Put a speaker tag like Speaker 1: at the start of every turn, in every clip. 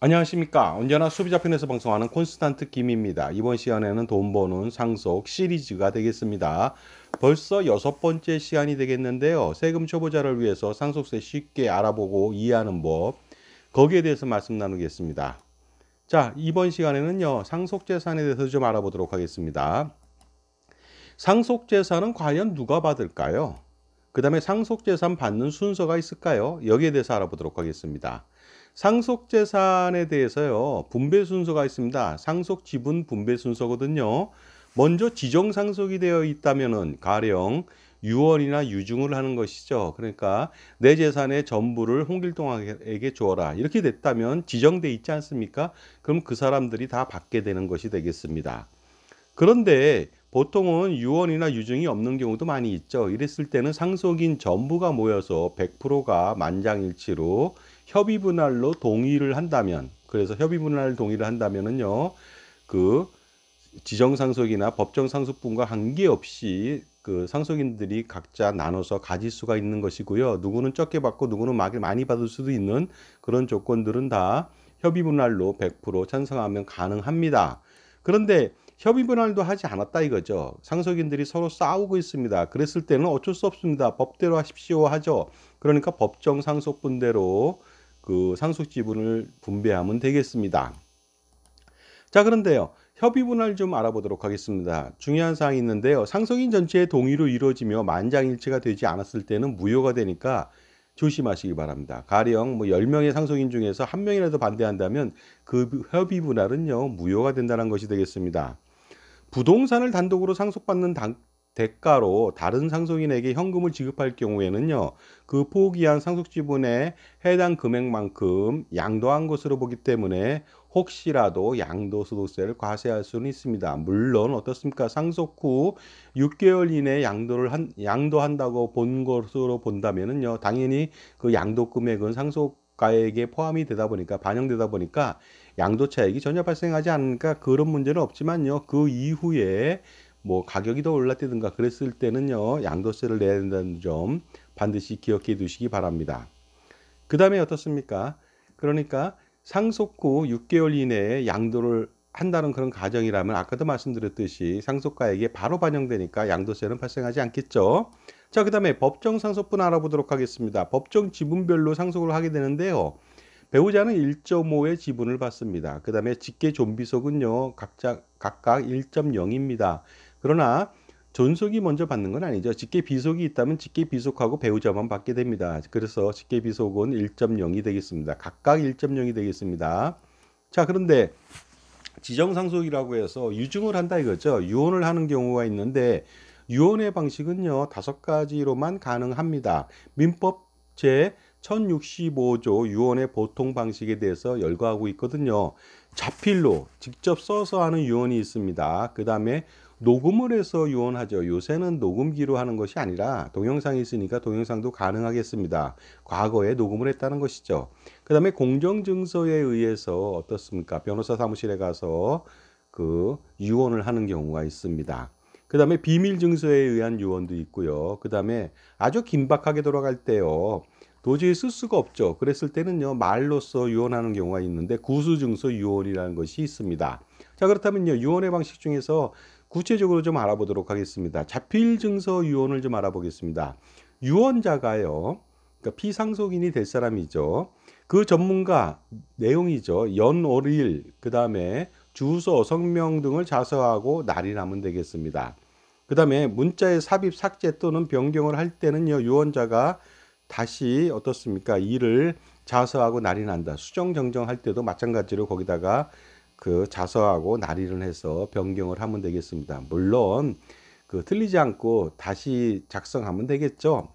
Speaker 1: 안녕하십니까 언제나 소비자 편에서 방송하는 콘스탄트 김입니다 이번 시간에는 돈 버는 상속 시리즈가 되겠습니다 벌써 여섯 번째 시간이 되겠는데요 세금 초보자를 위해서 상속세 쉽게 알아보고 이해하는 법 거기에 대해서 말씀 나누겠습니다 자 이번 시간에는요 상속재산에 대해서 좀 알아보도록 하겠습니다 상속재산은 과연 누가 받을까요 그 다음에 상속재산 받는 순서가 있을까요 여기에 대해서 알아보도록 하겠습니다 상속 재산에 대해서요. 분배 순서가 있습니다. 상속 지분 분배 순서거든요. 먼저 지정 상속이 되어 있다면은 가령 유언이나 유증을 하는 것이죠. 그러니까 내 재산의 전부를 홍길동에게 주어라. 이렇게 됐다면 지정돼 있지 않습니까? 그럼 그 사람들이 다 받게 되는 것이 되겠습니다. 그런데 보통은 유언이나 유증이 없는 경우도 많이 있죠. 이랬을 때는 상속인 전부가 모여서 100%가 만장일치로 협의 분할로 동의를 한다면 그래서 협의 분할 동의를 한다면은요 그 지정 상속이나 법정 상속분과 한계없이그 상속인들이 각자 나눠서 가질 수가 있는 것이고요. 누구는 적게 받고 누구는 많이 받을 수도 있는 그런 조건들은 다 협의 분할로 100% 찬성하면 가능합니다. 그런데 협의 분할도 하지 않았다 이거죠. 상속인들이 서로 싸우고 있습니다. 그랬을 때는 어쩔 수 없습니다. 법대로 하십시오 하죠. 그러니까 법정 상속분대로 그 상속 지분을 분배하면 되겠습니다. 자 그런데요. 협의 분할 좀 알아보도록 하겠습니다. 중요한 사항이 있는데요. 상속인 전체의 동의로 이루어지며 만장일치가 되지 않았을 때는 무효가 되니까 조심하시기 바랍니다. 가령 뭐 10명의 상속인 중에서 한 명이라도 반대한다면 그 협의 분할은요. 무효가 된다는 것이 되겠습니다. 부동산을 단독으로 상속받는 당, 대가로 다른 상속인에게 현금을 지급할 경우에는요. 그 포기한 상속 지분에 해당 금액만큼 양도한 것으로 보기 때문에 혹시라도 양도소득세를 과세할 수는 있습니다. 물론 어떻습니까? 상속 후 6개월 이내 에 양도를 한, 양도한다고 본 것으로 본다면은요. 당연히 그 양도 금액은 상속가액에 포함이 되다 보니까 반영되다 보니까 양도 차액이 전혀 발생하지 않으니까 그런 문제는 없지만요. 그 이후에 뭐 가격이 더 올랐다든가 그랬을 때는요 양도세를 내야 된다는 점 반드시 기억해 두시기 바랍니다. 그 다음에 어떻습니까? 그러니까 상속 후 6개월 이내에 양도를 한다는 그런 가정이라면 아까도 말씀드렸듯이 상속가액에 바로 반영되니까 양도세는 발생하지 않겠죠. 자, 그 다음에 법정 상속분 알아보도록 하겠습니다. 법정 지분별로 상속을 하게 되는데요. 배우자는 1.5의 지분을 받습니다. 그 다음에 직계 좀비속은요, 각자, 각각 1.0입니다. 그러나 존속이 먼저 받는 건 아니죠. 직계 비속이 있다면 직계 비속하고 배우자만 받게 됩니다. 그래서 직계 비속은 1.0이 되겠습니다. 각각 1.0이 되겠습니다. 자, 그런데 지정상속이라고 해서 유증을 한다 이거죠. 유언을 하는 경우가 있는데 유언의 방식은요. 다섯 가지로만 가능합니다. 민법 제 1065조 유언의 보통 방식에 대해서 열거하고 있거든요. 자필로 직접 써서 하는 유언이 있습니다. 그 다음에 녹음을 해서 유언하죠. 요새는 녹음기로 하는 것이 아니라 동영상이 있으니까 동영상도 가능하겠습니다. 과거에 녹음을 했다는 것이죠. 그 다음에 공정증서에 의해서 어떻습니까? 변호사 사무실에 가서 그 유언을 하는 경우가 있습니다. 그 다음에 비밀증서에 의한 유언도 있고요. 그 다음에 아주 긴박하게 돌아갈 때요. 도저히 쓸 수가 없죠. 그랬을 때는요, 말로써 유언하는 경우가 있는데 구수증서 유언이라는 것이 있습니다. 자, 그렇다면요, 유언의 방식 중에서 구체적으로 좀 알아보도록 하겠습니다. 자필 증서 유언을 좀 알아보겠습니다. 유언자가요. 그러니까 피상속인이 될 사람이죠. 그 전문가 내용이죠. 연월일 그다음에 주소, 성명 등을 자서하고 날이 남면 되겠습니다. 그다음에 문자의 삽입, 삭제 또는 변경을 할 때는요. 유언자가 다시 어떻습니까? 일을 자서하고 날이 난다. 수정 정정할 때도 마찬가지로 거기다가 그 자서하고 날인을 해서 변경을 하면 되겠습니다. 물론 그 틀리지 않고 다시 작성하면 되겠죠.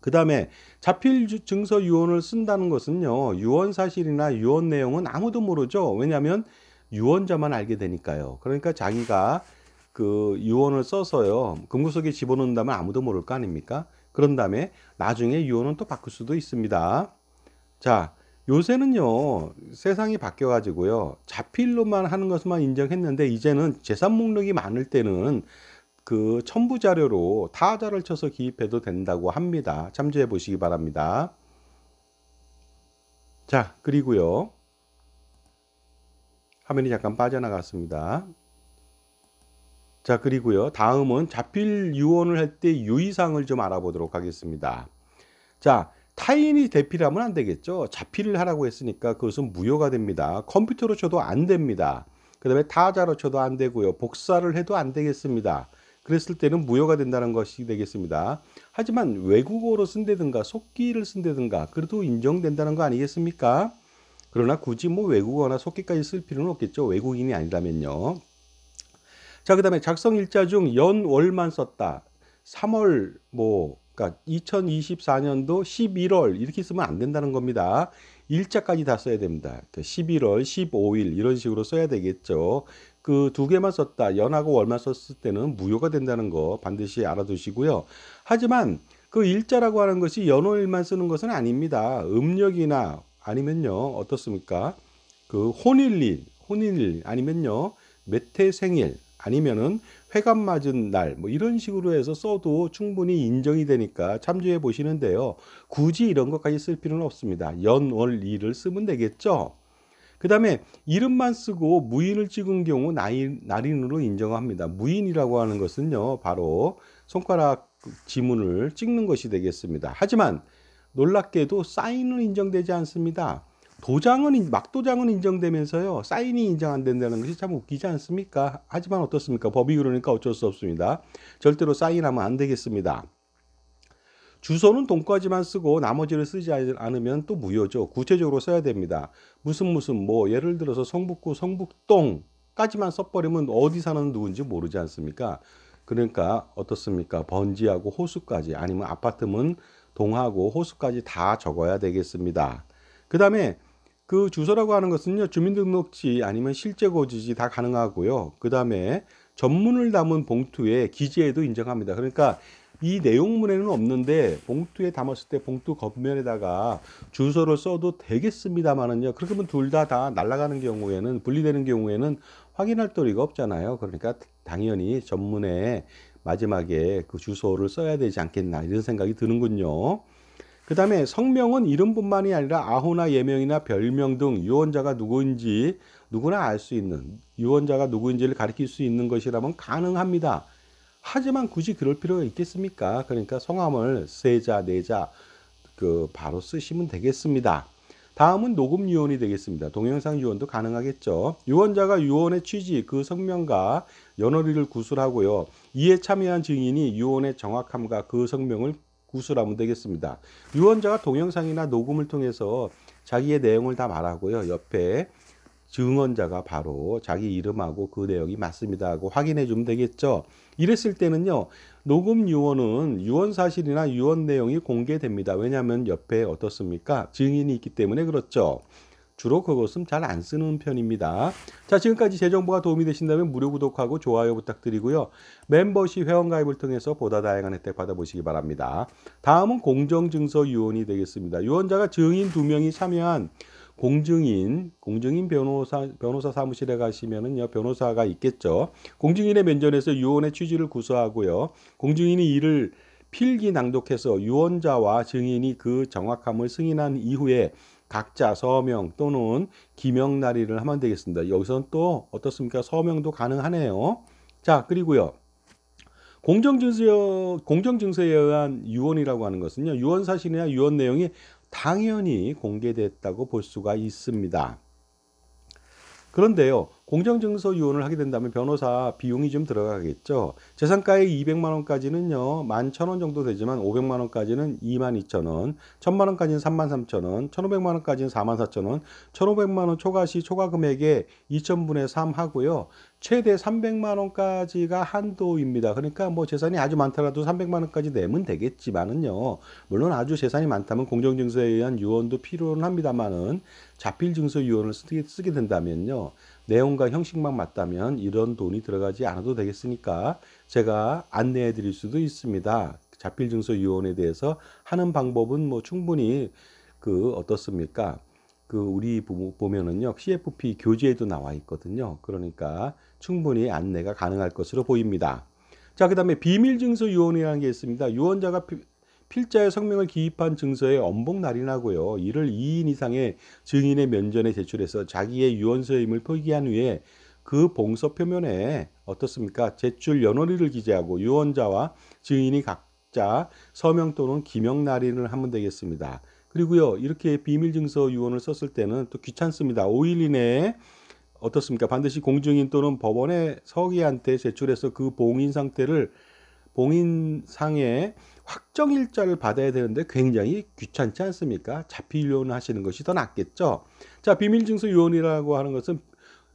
Speaker 1: 그 다음에 자필 증서 유언을 쓴다는 것은요. 유언 사실이나 유언 내용은 아무도 모르죠. 왜냐하면 유언자만 알게 되니까요. 그러니까 자기가 그 유언을 써서요. 금구석에 집어넣는다면 아무도 모를 거 아닙니까? 그런 다음에 나중에 유언은 또 바꿀 수도 있습니다. 자, 요새는요 세상이 바뀌어 가지고요 자필로만 하는 것만 인정했는데 이제는 재산 목록이 많을 때는 그 첨부 자료로 타자를 쳐서 기입해도 된다고 합니다 참조해 보시기 바랍니다 자 그리고요 화면이 잠깐 빠져나갔습니다 자 그리고요 다음은 자필 유언을 할 때 유의사항을 좀 알아보도록 하겠습니다 자 타인이 대피를 하면 안 되겠죠. 자피를 하라고 했으니까 그것은 무효가 됩니다. 컴퓨터로 쳐도 안 됩니다. 그 다음에 타자로 쳐도 안 되고요. 복사를 해도 안 되겠습니다. 그랬을 때는 무효가 된다는 것이 되겠습니다. 하지만 외국어로 쓴다든가 속기를 쓴다든가 그래도 인정된다는 거 아니겠습니까? 그러나 굳이 뭐 외국어나 속기까지 쓸 필요는 없겠죠. 외국인이 아니라면요. 자, 그 다음에 작성 일자 중 연월만 썼다. 3월 뭐 그러니까 2024년도 11월 이렇게 쓰면 안 된다는 겁니다. 일자까지 다 써야 됩니다. 11월, 그러니까 15일 이런 식으로 써야 되겠죠. 그 두 개만 썼다, 연하고 월만 썼을 때는 무효가 된다는 거 반드시 알아두시고요. 하지만 그 일자라고 하는 것이 연호일만 쓰는 것은 아닙니다. 음력이나 아니면요 어떻습니까? 그 혼일일, 혼일 일 아니면요 매태 생일 아니면은 회감 맞은 날 뭐 이런 식으로 해서 써도 충분히 인정이 되니까 참조해 보시는데요. 굳이 이런 것까지 쓸 필요는 없습니다. 연월일을 쓰면 되겠죠. 그 다음에 이름만 쓰고 무인을 찍은 경우 나인, 날인으로 인정합니다. 무인이라고 하는 것은요. 바로 손가락 지문을 찍는 것이 되겠습니다. 하지만 놀랍게도 사인은 인정되지 않습니다. 도장은 막도장은 인정되면서요 사인이 인정 안 된다는 것이 참 웃기지 않습니까 하지만 어떻습니까 법이 그러니까 어쩔 수 없습니다 절대로 사인하면 안 되겠습니다 주소는 돈까지만 쓰고 나머지를 쓰지 않으면 또 무효죠 구체적으로 써야 됩니다 무슨 무슨 뭐 예를 들어서 성북구 성북동 까지만 써버리면 어디 사는 누군지 모르지 않습니까 그러니까 어떻습니까 번지하고 호수까지 아니면 아파트면 동하고 호수까지 다 적어야 되겠습니다 그 다음에 그 주소라고 하는 것은요 주민등록지 아니면 실제 고지지 다 가능하고요 그 다음에 전문을 담은 봉투에 기재해도 인정합니다 그러니까 이 내용물에는 없는데 봉투에 담았을 때 봉투 겉면에다가 주소를 써도 되겠습니다만은요 그렇게 하면 둘 다 다 날아가는 경우에는 분리되는 경우에는 확인할 도리가 없잖아요 그러니까 당연히 전문에 마지막에 그 주소를 써야 되지 않겠나 이런 생각이 드는군요 그 다음에 성명은 이름뿐만이 아니라 아호나 예명이나 별명 등 유언자가 누구인지 누구나 알 수 있는 유언자가 누구인지를 가리킬 수 있는 것이라면 가능합니다. 하지만 굳이 그럴 필요가 있겠습니까? 그러니까 성함을 세자, 네자 그 바로 쓰시면 되겠습니다. 다음은 녹음 유언이 되겠습니다. 동영상 유언도 가능하겠죠. 유언자가 유언의 취지, 그 성명과 연어리를 구술하고요. 이에 참여한 증인이 유언의 정확함과 그 성명을 구술하면 되겠습니다. 유언자가 동영상이나 녹음을 통해서 자기의 내용을 다 말하고요. 옆에 증언자가 바로 자기 이름하고 그 내용이 맞습니다 하고 확인해 주면 되겠죠. 이랬을 때는요. 녹음 유언은 유언 사실이나 유언 내용이 공개됩니다. 왜냐하면 옆에 어떻습니까? 증인이 있기 때문에 그렇죠. 주로 그것은 잘 안 쓰는 편입니다. 자, 지금까지 제 정보가 도움이 되신다면 무료 구독하고 좋아요 부탁드리고요. 멤버십 회원가입을 통해서 보다 다양한 혜택 받아보시기 바랍니다. 다음은 공정증서 유언이 되겠습니다. 유언자가 증인 두명이 참여한 공증인, 공증인 변호사, 변호사 사무실에 가시면은요, 변호사가 있겠죠. 공증인의 면전에서 유언의 취지를 구수하고요 공증인이 이를 필기 낭독해서 유언자와 증인이 그 정확함을 승인한 이후에 각자 서명 또는 기명 날인를 하면 되겠습니다. 여기서는 또 어떻습니까? 서명도 가능하네요. 자, 그리고요. 공정증서 공정증서에 의한 유언이라고 하는 것은요. 유언 사실이나 유언 내용이 당연히 공개됐다고 볼 수가 있습니다. 그런데요. 공정증서위원을 하게 된다면 변호사 비용이 좀 들어가겠죠. 재산가액 200만 원까지는요. 만천원 정도 되지만 500만 원까지는 22,000원, 1,000만 원까지는 33,000원, 1,500만 원까지는 44,000원, 1,500만 원 초과 시 초과 금액의 2,000분의 3 하고요. 최대 300만 원까지가 한도입니다. 그러니까 뭐 재산이 아주 많더라도 300만 원까지 내면 되겠지만은요. 물론 아주 재산이 많다면 공정증서에 의한 유언도 필요는 합니다만은 자필증서 유언을 쓰게 된다면요. 내용과 형식만 맞다면 이런 돈이 들어가지 않아도 되겠으니까 제가 안내해 드릴 수도 있습니다. 자필증서위원에 대해서 하는 방법은 뭐 충분히 그 어떻습니까? 그 우리 보면은요 CFP 교재에도 나와 있거든요. 그러니까 충분히 안내가 가능할 것으로 보입니다. 자, 그 다음에 비밀증서위원회라는 게 있습니다. 유언자가 필자의 성명을 기입한 증서에 엄복 날인하고요. 이를 2인 이상의 증인의 면전에 제출해서 자기의 유언서임을 표기한 후에 그 봉서 표면에 어떻습니까? 제출 연월일을 기재하고 유언자와 증인이 각자 서명 또는 기명 날인을 하면 되겠습니다. 그리고요. 이렇게 비밀 증서 유언을 썼을 때는 또 귀찮습니다. 5일 이내에 어떻습니까? 반드시 공증인 또는 법원의 서기한테 제출해서 그 봉인 상태를 봉인상에 확정 일자를 받아야 되는데 굉장히 귀찮지 않습니까? 자필요원 하시는 것이 더 낫겠죠. 자, 비밀증서 유언이라고 하는 것은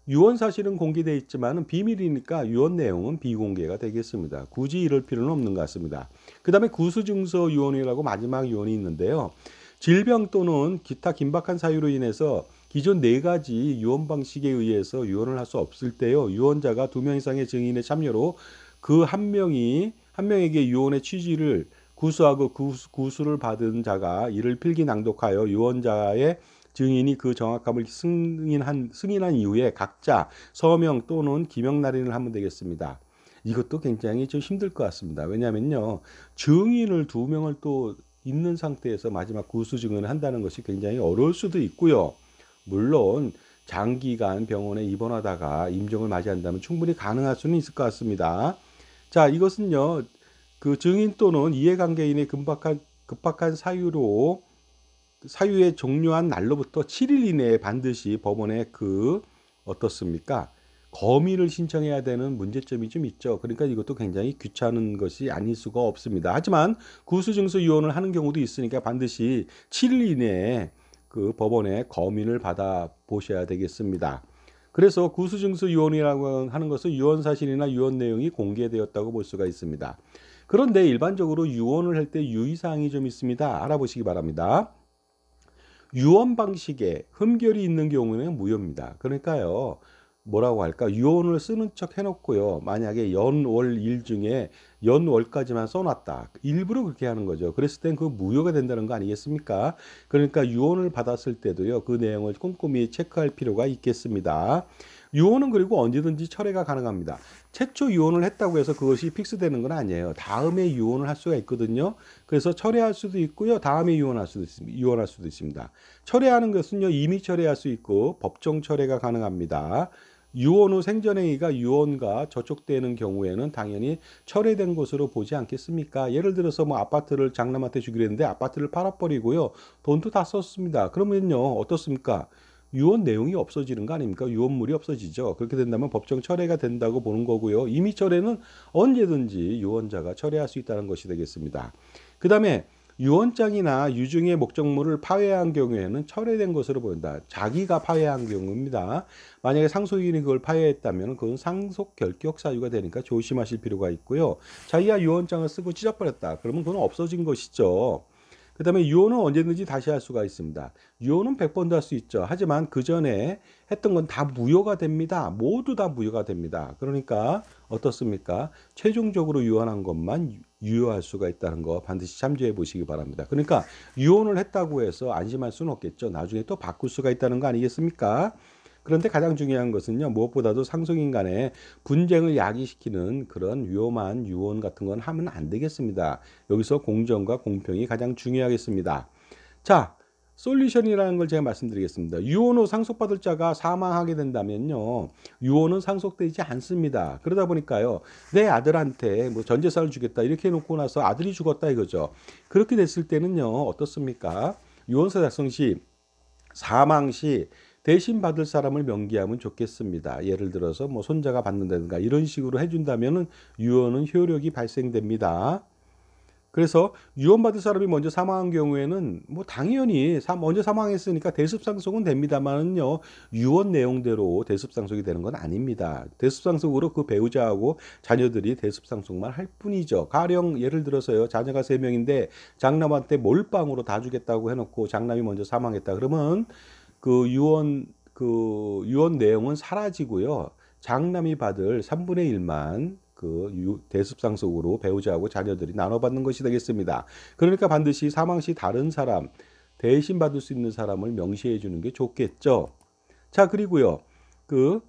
Speaker 1: 유언 사실은 공개돼 있지만 비밀이니까 유언 내용은 비공개가 되겠습니다. 굳이 이럴 필요는 없는 것 같습니다. 그 다음에 구수증서 유언이라고 마지막 유언이 있는데요. 질병 또는 기타 긴박한 사유로 인해서 기존 네 가지 유언 방식에 의해서 유언을 할 수 없을 때요. 유언자가 두 명 이상의 증인의 참여로 그 한 명이 한 명에게 유언의 취지를 구수하고 구수, 를 받은 자가 이를 필기 낭독하여 유언자의 증인이 그 정확함을 승인한, 승인한 이후에 각자 서명 또는 기명 날인을 하면 되겠습니다. 이것도 굉장히 좀 힘들 것 같습니다. 왜냐면요. 증인을 두 명을 또 있는 상태에서 마지막 구수 증언을 한다는 것이 굉장히 어려울 수도 있고요. 물론 장기간 병원에 입원하다가 임종을 맞이한다면 충분히 가능할 수는 있을 것 같습니다. 자, 이것은요. 그 증인 또는 이해관계인의 급박한, 급박한 사유로 사유의 종료한 날로부터 7일 이내에 반드시 법원에 그 어떻습니까? 거미를 신청해야 되는 문제점이 좀 있죠. 그러니까 이것도 굉장히 귀찮은 것이 아닐 수가 없습니다. 하지만 구수증서 유언을 하는 경우도 있으니까 반드시 7일 이내에 그 법원에 거민을 받아 보셔야 되겠습니다. 그래서 구수증수 유언이라고 하는 것은 유언 사실이나 유언 내용이 공개되었다고 볼 수가 있습니다. 그런데 일반적으로 유언을 할 때 유의사항이 좀 있습니다. 알아보시기 바랍니다. 유언 방식에 흠결이 있는 경우는 무효입니다. 그러니까요. 뭐라고 할까 유언을 쓰는 척 해놓고요 만약에 연월 일 중에 연월까지만 써놨다 일부러 그렇게 하는 거죠 그랬을 땐 그 무효가 된다는 거 아니겠습니까 그러니까 유언을 받았을 때도요 그 내용을 꼼꼼히 체크할 필요가 있겠습니다 유언은 그리고 언제든지 철회가 가능합니다 최초 유언을 했다고 해서 그것이 픽스되는 건 아니에요 다음에 유언을 할 수가 있거든요 그래서 철회할 수도 있고요 다음에 유언할 수도 있습니다 유언할 수도 있습니다 철회하는 것은요 이미 철회할 수 있고 법정 철회가 가능합니다 유언 후 생전행위가 유언과 저촉되는 경우에는 당연히 철회된 것으로 보지 않겠습니까? 예를 들어서 뭐 아파트를 장남한테 주기로 했는데 아파트를 팔아버리고요. 돈도 다 썼습니다. 그러면요. 어떻습니까? 유언 내용이 없어지는 거 아닙니까? 유언물이 없어지죠. 그렇게 된다면 법정 철회가 된다고 보는 거고요. 이미 철회는 언제든지 유언자가 철회할 수 있다는 것이 되겠습니다. 그 다음에 유언장이나 유증의 목적물을 파괴한 경우에는 철회된 것으로 보인다. 자기가 파괴한 경우입니다. 만약에 상속인이 그걸 파괴했다면 그건 상속 결격 사유가 되니까 조심하실 필요가 있고요. 자기가 유언장을 쓰고 찢어버렸다. 그러면 그건 없어진 것이죠. 그 다음에 유언은 언제든지 다시 할 수가 있습니다. 유언은 100번도 할 수 있죠. 하지만 그 전에 했던 건 다 무효가 됩니다. 모두 다 무효가 됩니다. 그러니까 어떻습니까? 최종적으로 유언한 것만 유효할 수가 있다는 거 반드시 참조해 보시기 바랍니다. 그러니까 유언을 했다고 해서 안심할 수는 없겠죠. 나중에 또 바꿀 수가 있다는 거 아니겠습니까? 그런데 가장 중요한 것은요 무엇보다도 상속인 간에 분쟁을 야기시키는 그런 위험한 유언 같은 건 하면 안 되겠습니다 여기서 공정과 공평이 가장 중요하겠습니다 자 솔루션이라는 걸 제가 말씀드리겠습니다. 유언호 상속받을 자가 사망하게 된다면요. 유언은 상속되지 않습니다. 그러다 보니까요. 내 아들한테 뭐 전재산을 주겠다 이렇게 해놓고 나서 아들이 죽었다 이거죠. 그렇게 됐을 때는요. 어떻습니까? 유언서 작성 시, 사망 시 대신 받을 사람을 명기하면 좋겠습니다. 예를 들어서 뭐 손자가 받는다든가 이런 식으로 해준다면 유언은 효력이 발생됩니다. 그래서 유언받을 사람이 먼저 사망한 경우에는 뭐 당연히 먼저 사망했으니까 대습상속은 됩니다만은요 유언 내용대로 대습상속이 되는 건 아닙니다. 대습상속으로 그 배우자하고 자녀들이 대습상속만 할 뿐이죠. 가령 예를 들어서요 자녀가 세 명인데 장남한테 몰빵으로 다 주겠다고 해놓고 장남이 먼저 사망했다 그러면 그 유언 그 유언 내용은 사라지고요 장남이 받을 3분의1만 그 대습상 속으로 배우자하고 자녀들이 나눠받는 것이 되겠습니다. 그러니까 반드시 사망 시 다른 사람, 대신 받을 수 있는 사람을 명시해 주는 게 좋겠죠. 자, 그리고요. 그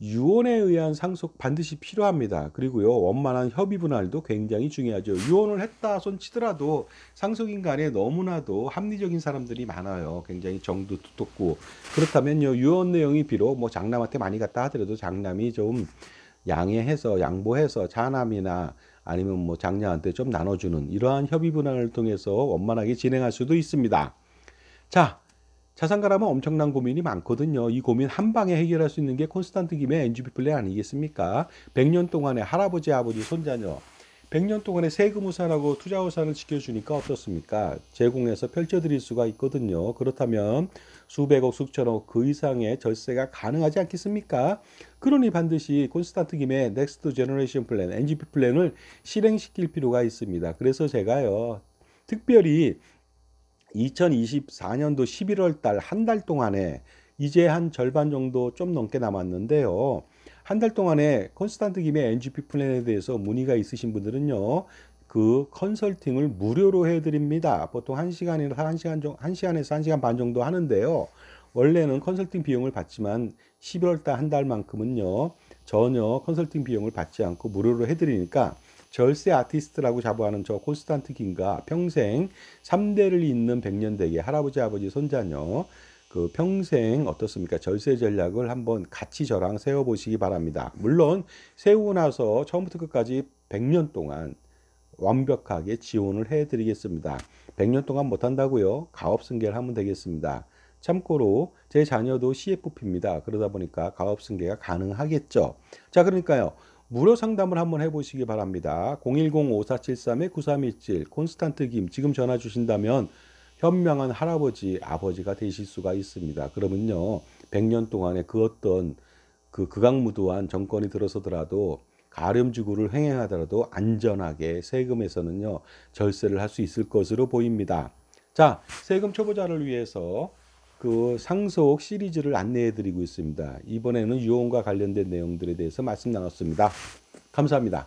Speaker 1: 유언에 의한 상속 반드시 필요합니다. 그리고요, 원만한 협의 분할도 굉장히 중요하죠. 유언을 했다 손치더라도 상속인 간에 너무나도 합리적인 사람들이 많아요. 굉장히 정도 두텁고. 그렇다면요, 유언 내용이 비록 뭐 장남한테 많이 갔다 하더라도 장남이 좀 양해해서 양보해서 자남이나 아니면 뭐 장녀한테 좀 나눠주는 이러한 협의 분할을 통해서 원만하게 진행할 수도 있습니다. 자, 자산가라면 엄청난 고민이 많거든요. 이 고민 한 방에 해결할 수 있는 게 콘스탄트 김의 엔지 p 플랜 아니겠습니까? 100년 동안에 할아버지, 아버지, 손자녀 100년 동안의 세금우산하고 투자우산을 지켜주니까 어떻습니까? 제공해서 펼쳐드릴 수가 있거든요. 그렇다면 수백억, 수천억 그 이상의 절세가 가능하지 않겠습니까? 그러니 반드시 콘스탄트 김의 넥스트 제너레이션 플랜, NGP 플랜을 실행시킬 필요가 있습니다. 그래서 제가요. 특별히 2024년도 11월 달 한 달 동안에 이제 한 절반 정도 좀 넘게 남았는데요. 한달 동안에 콘스탄트 김의 NGP 플랜에 대해서 문의가 있으신 분들은요. 그 컨설팅을 무료로 해드립니다. 보통 한시간에서한시간 정도, 1시간에서 1시간 반 정도 하는데요. 원래는 컨설팅 비용을 받지만 12월 달 한 달만큼은요. 전혀 컨설팅 비용을 받지 않고 무료로 해드리니까 절세 아티스트라고 자부하는 저 콘스탄트 김과 평생 3대를 잇는 백년대기 할아버지 아버지 손자녀 그 평생 어떻습니까? 절세 전략을 한번 같이 저랑 세워보시기 바랍니다. 물론 세우고 나서 처음부터 끝까지 100년 동안 완벽하게 지원을 해드리겠습니다. 100년 동안 못한다고요? 가업승계를 하면 되겠습니다. 참고로 제 자녀도 CFP입니다. 그러다 보니까 가업승계가 가능하겠죠. 자 그러니까요. 무료 상담을 한번 해보시기 바랍니다. 010-5473-9317 콘스탄트 김 지금 전화 주신다면 현명한 할아버지, 아버지가 되실 수가 있습니다. 그러면요, 100년 동안에 그 어떤 그 극악무도한 정권이 들어서더라도 가렴지구를 횡행하더라도 안전하게 세금에서는요, 절세를 할 수 있을 것으로 보입니다. 자, 세금 초보자를 위해서 그 상속 시리즈를 안내해 드리고 있습니다. 이번에는 유언과 관련된 내용들에 대해서 말씀 나눴습니다. 감사합니다.